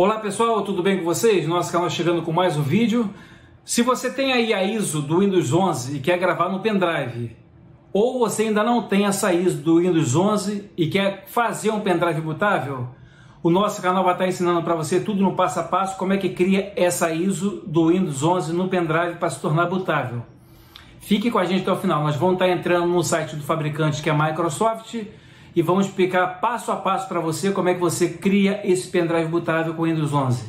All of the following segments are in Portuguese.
Olá pessoal, tudo bem com vocês? Nosso canal chegando com mais um vídeo. Se você tem aí a ISO do Windows 11 e quer gravar no pendrive, ou você ainda não tem essa ISO do Windows 11 e quer fazer um pendrive botável, o nosso canal vai estar ensinando para você tudo no passo a passo como é que cria essa ISO do Windows 11 no pendrive para se tornar botável. Fique com a gente até o final, nós vamos estar entrando no site do fabricante que é a Microsoft e vamos explicar passo a passo para você como é que você cria esse pendrive bootável com Windows 11.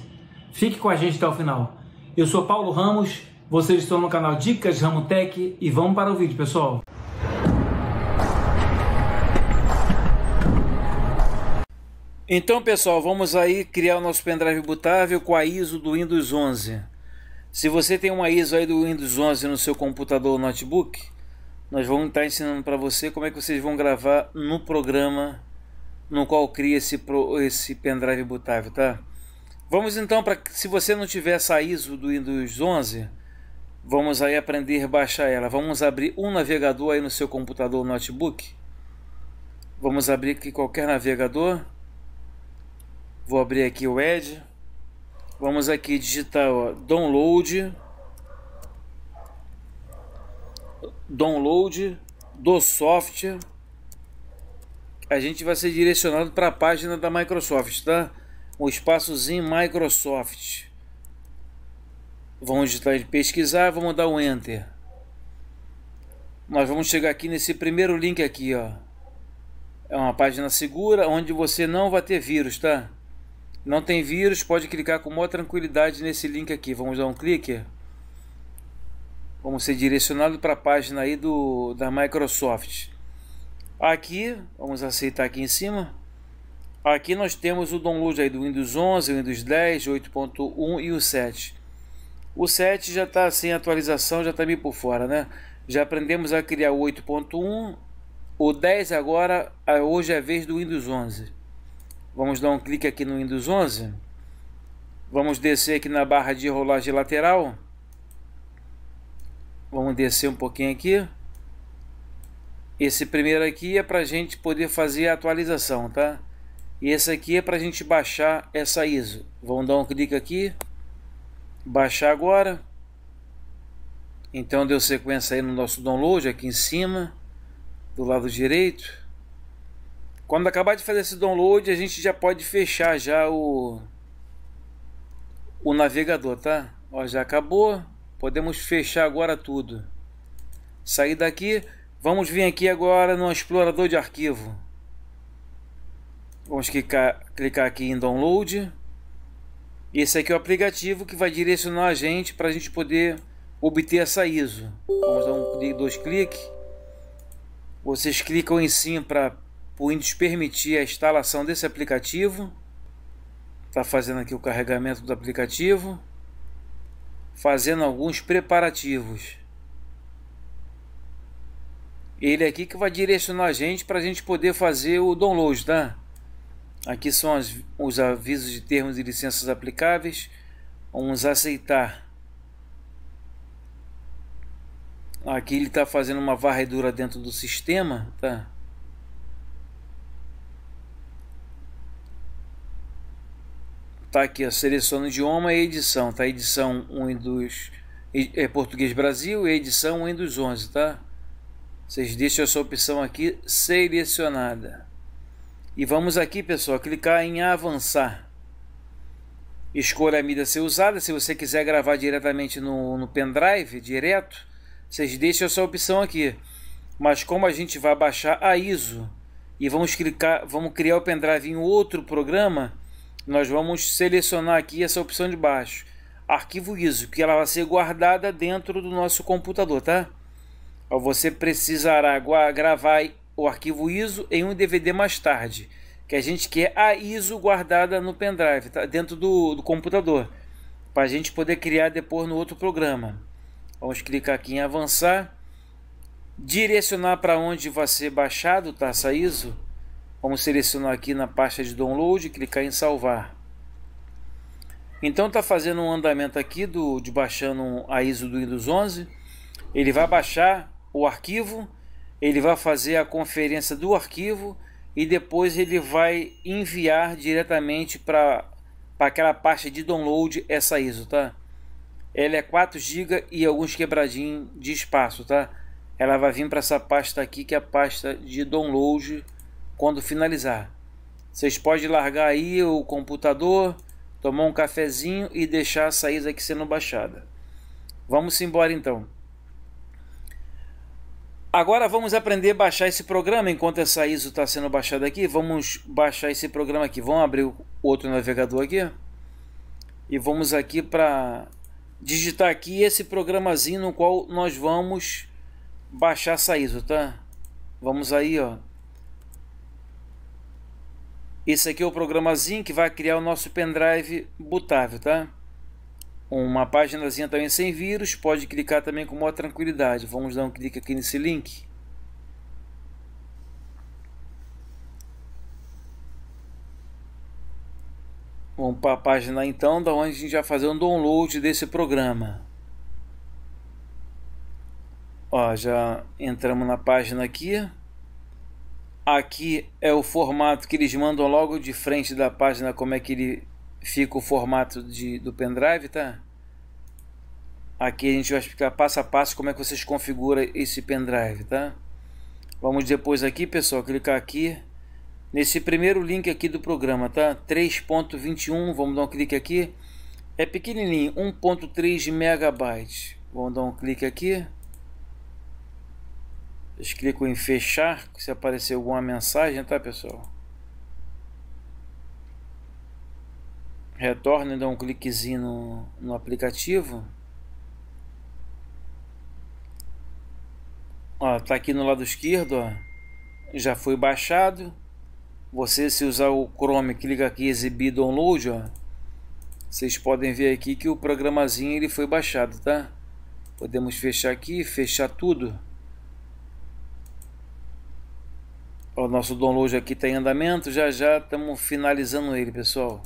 Fique com a gente até o final. Eu sou Paulo Ramos, vocês estão no canal Dicas Ramo Tech e vamos para o vídeo, pessoal. Então, pessoal, vamos aí criar o nosso pendrive bootável com a ISO do Windows 11. Se você tem uma ISO aí do Windows 11 no seu computador ou notebook, nós vamos estar ensinando para você como é que vocês vão gravar no programa no qual cria esse, pro, esse pendrive bootável, tá? Vamos então para se você não tiver essa ISO do Windows 11, vamos aí aprender a baixar ela. Vamos abrir um navegador aí no seu computador notebook. Vamos abrir aqui qualquer navegador. Vou abrir aqui o Edge. Vamos aqui digitar ó, download download do software, a gente vai ser direcionado para a página da Microsoft, tá? O espaçozinho Microsoft. Vamos digitar pesquisar, vamos dar um enter. Nós vamos chegar aqui nesse primeiro link aqui, ó. É uma página segura onde você não vai ter vírus, tá? Não tem vírus, pode clicar com maior tranquilidade nesse link aqui. Vamos dar um clique. Vamos ser direcionado para a página aí do, da Microsoft. Aqui, vamos aceitar aqui em cima. Aqui nós temos o download aí do Windows 11, Windows 10, 8.1 e o 7. O 7 já está sem atualização, já está meio por fora, né? Já aprendemos a criar o 8.1, o 10 agora, hoje é a vez do Windows 11. Vamos dar um clique aqui no Windows 11. Vamos descer aqui na barra de rolagem lateral. Vamos descer um pouquinho aqui. Esse primeiro aqui é para a gente poder fazer a atualização, tá? E esse aqui é para a gente baixar essa ISO. Vamos dar um clique aqui. Baixar agora. Então deu sequência aí no nosso download aqui em cima. Do lado direito. Quando acabar de fazer esse download, a gente já pode fechar já o, o navegador, tá? Ó, já acabou. Podemos fechar agora tudo. Sair daqui. Vamos vir aqui agora no explorador de arquivo. Vamos clicar, clicar aqui em download. Esse aqui é o aplicativo que vai direcionar a gente para a gente poder obter essa ISO. Vamos dar um, dois cliques. Vocês clicam em sim para o Windows permitir a instalação desse aplicativo. Está fazendo aqui o carregamento do aplicativo fazendo alguns preparativos. Ele aqui que vai direcionar a gente para a gente poder fazer o download, tá? Aqui são as, os avisos de termos e licenças aplicáveis. Vamos aceitar. Aqui ele está fazendo uma varredura dentro do sistema, tá? tá aqui, ó, seleção o idioma e edição, tá? Edição um dos é Português Brasil e edição dos 11, tá? Vocês deixam essa opção aqui selecionada. E vamos aqui, pessoal, clicar em avançar. Escolha a mídia a ser usada. Se você quiser gravar diretamente no, no pendrive, direto, vocês deixam essa opção aqui. Mas como a gente vai baixar a ISO e vamos clicar, vamos criar o pendrive em outro programa, nós vamos selecionar aqui essa opção de baixo, arquivo ISO, que ela vai ser guardada dentro do nosso computador, tá? Você precisará gravar o arquivo ISO em um DVD mais tarde, que a gente quer a ISO guardada no pendrive, tá? dentro do, do computador, para a gente poder criar depois no outro programa. Vamos clicar aqui em avançar, direcionar para onde vai ser baixado tá, essa ISO, Vamos selecionar aqui na pasta de download, clicar em salvar. Então está fazendo um andamento aqui do, de baixando a ISO do Windows 11. Ele vai baixar o arquivo, ele vai fazer a conferência do arquivo e depois ele vai enviar diretamente para aquela pasta de download essa ISO, tá? Ela é 4 GB e alguns quebradinhos de espaço, tá? Ela vai vir para essa pasta aqui que é a pasta de download quando finalizar. Vocês podem largar aí o computador, tomar um cafezinho e deixar a saída aqui sendo baixada. Vamos embora então. Agora vamos aprender a baixar esse programa. Enquanto essa ISO está sendo baixada aqui, vamos baixar esse programa aqui. Vamos abrir o outro navegador aqui. E vamos aqui para digitar aqui esse programazinho no qual nós vamos baixar essa ISO, tá? Vamos aí, ó. Esse aqui é o programazinho que vai criar o nosso pendrive bootável, tá? Uma paginazinha também sem vírus, pode clicar também com maior tranquilidade. Vamos dar um clique aqui nesse link. Vamos para a página então, da onde a gente vai fazer um download desse programa. Ó, já entramos na página aqui. Aqui é o formato que eles mandam logo de frente da página, como é que ele fica o formato de, do pendrive, tá? Aqui a gente vai explicar passo a passo como é que vocês configuram esse pendrive, tá? Vamos depois aqui, pessoal, clicar aqui nesse primeiro link aqui do programa, tá? 3.21, vamos dar um clique aqui. É pequenininho, 1.3 megabytes. Vamos dar um clique aqui. Vocês clicam em fechar se aparecer alguma mensagem, tá pessoal? Retorna e então, dá um cliquezinho no, no aplicativo. Ó, tá aqui no lado esquerdo, ó. Já foi baixado. Você se usar o Chrome, clica aqui exibir download, ó. Vocês podem ver aqui que o programazinho ele foi baixado, tá? Podemos fechar aqui, fechar tudo. O nosso download aqui está em andamento, já já estamos finalizando ele, pessoal.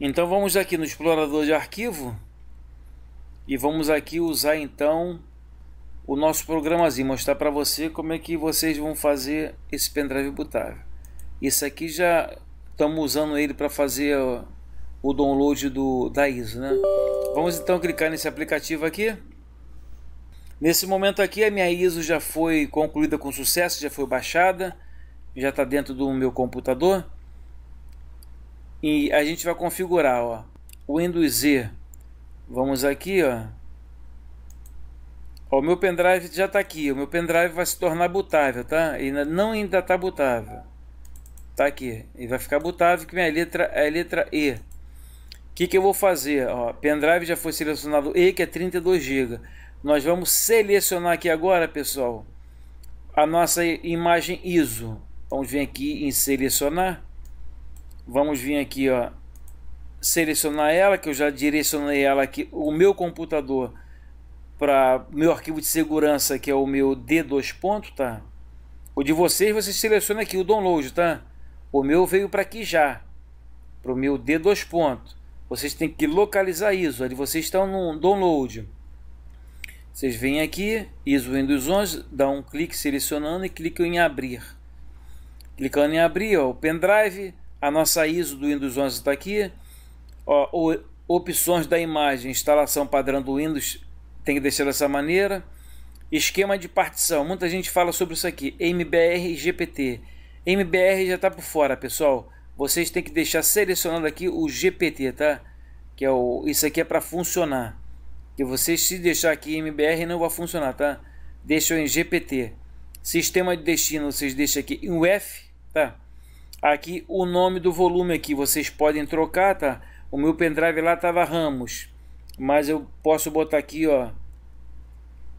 Então vamos aqui no explorador de arquivo e vamos aqui usar então o nosso programazinho, mostrar para você como é que vocês vão fazer esse pendrive bootável. Isso aqui já estamos usando ele para fazer o download do, da ISO, né? Vamos então clicar nesse aplicativo aqui. Nesse momento aqui a minha ISO já foi concluída com sucesso, já foi baixada, já está dentro do meu computador. E a gente vai configurar, o Windows Z. Vamos aqui, ó. ó o meu pendrive já está aqui, o meu pendrive vai se tornar bootável, tá? ainda não ainda está bootável. Tá aqui, e vai ficar bootável que minha letra é a letra E. O que, que eu vou fazer? Ó, pendrive já foi selecionado E, que é 32 GB. Nós vamos selecionar aqui agora, pessoal, a nossa imagem ISO. Vamos vir aqui em selecionar. Vamos vir aqui, ó, selecionar ela, que eu já direcionei ela aqui, o meu computador para meu arquivo de segurança, que é o meu D2 ponto, tá? O de vocês, vocês seleciona aqui o download, tá? O meu veio para aqui já, para o meu D2 ponto. Vocês têm que localizar isso, ali vocês estão no download. Vocês vêm aqui, ISO Windows 11, dá um clique selecionando e clicam em abrir. Clicando em abrir, ó, o pendrive, a nossa ISO do Windows 11 está aqui. Ó, opções da imagem, instalação padrão do Windows, tem que deixar dessa maneira. Esquema de partição, muita gente fala sobre isso aqui, MBR e GPT. MBR já está por fora, pessoal. Vocês têm que deixar selecionado aqui o GPT, tá? Que é o, isso aqui é para funcionar que vocês se deixar aqui MBR não vai funcionar, tá? Deixa em GPT. Sistema de destino, vocês deixam aqui em UF, tá? Aqui o nome do volume aqui, vocês podem trocar, tá? O meu pendrive lá tava Ramos, mas eu posso botar aqui, ó,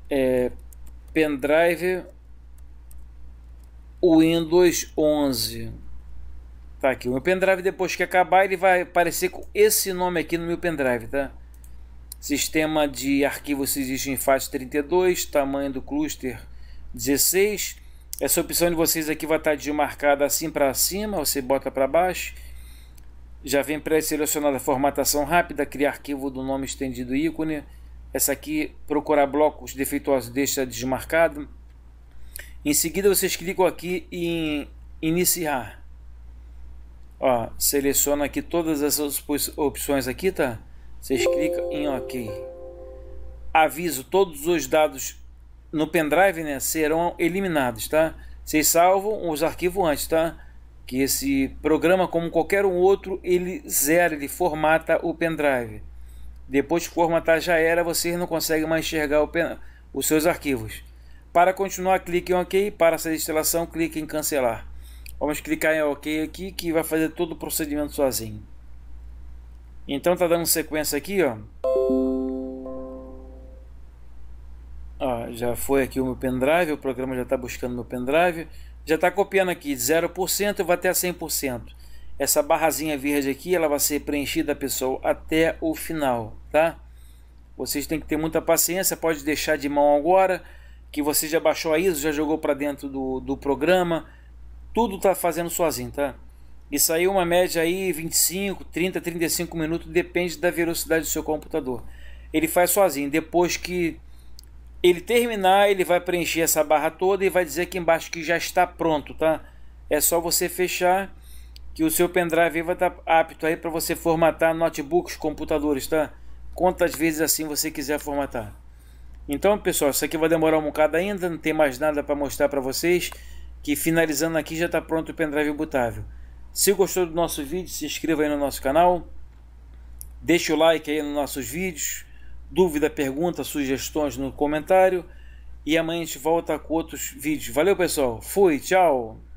é, pendrive Windows 11. Tá aqui, o meu pendrive depois que acabar ele vai aparecer com esse nome aqui no meu pendrive, tá? Sistema de arquivos se existe em fat 32, tamanho do cluster 16. Essa opção de vocês aqui vai estar desmarcada assim para cima, você bota para baixo. Já vem pré-selecionada formatação rápida, criar arquivo do nome estendido ícone. Essa aqui, procurar blocos defeituosos, deixa desmarcado. Em seguida, vocês clicam aqui em iniciar. Ó, seleciona aqui todas essas opções aqui, tá? Vocês clicam em OK. Aviso, todos os dados no pendrive né, serão eliminados, tá? Vocês salvam os arquivos antes, tá? Que esse programa, como qualquer um outro, ele zera, ele formata o pendrive. Depois de formatar já era, vocês não conseguem mais enxergar pen... os seus arquivos. Para continuar, clique em OK. Para essa instalação, clique em cancelar. Vamos clicar em OK aqui, que vai fazer todo o procedimento sozinho. Então tá dando sequência aqui, ó. ó já foi aqui o meu pendrive, o programa já está buscando meu pendrive. Já está copiando aqui, de 0% vai até 100%. Essa barrazinha verde aqui, ela vai ser preenchida, pessoal, até o final, tá? Vocês têm que ter muita paciência, pode deixar de mão agora, que você já baixou a ISO, já jogou para dentro do, do programa. Tudo está fazendo sozinho, tá? E saiu uma média aí 25, 30, 35 minutos, depende da velocidade do seu computador. Ele faz sozinho. Depois que ele terminar, ele vai preencher essa barra toda e vai dizer aqui embaixo que já está pronto, tá? É só você fechar que o seu pendrive vai estar tá apto aí para você formatar notebooks, computadores, tá? Quantas vezes assim você quiser formatar. Então, pessoal, isso aqui vai demorar um bocado ainda, não tem mais nada para mostrar para vocês, que finalizando aqui já está pronto o pendrive bootável. Se gostou do nosso vídeo, se inscreva aí no nosso canal. Deixe o like aí nos nossos vídeos. Dúvida, pergunta, sugestões no comentário. E amanhã a gente volta com outros vídeos. Valeu, pessoal. Fui, tchau.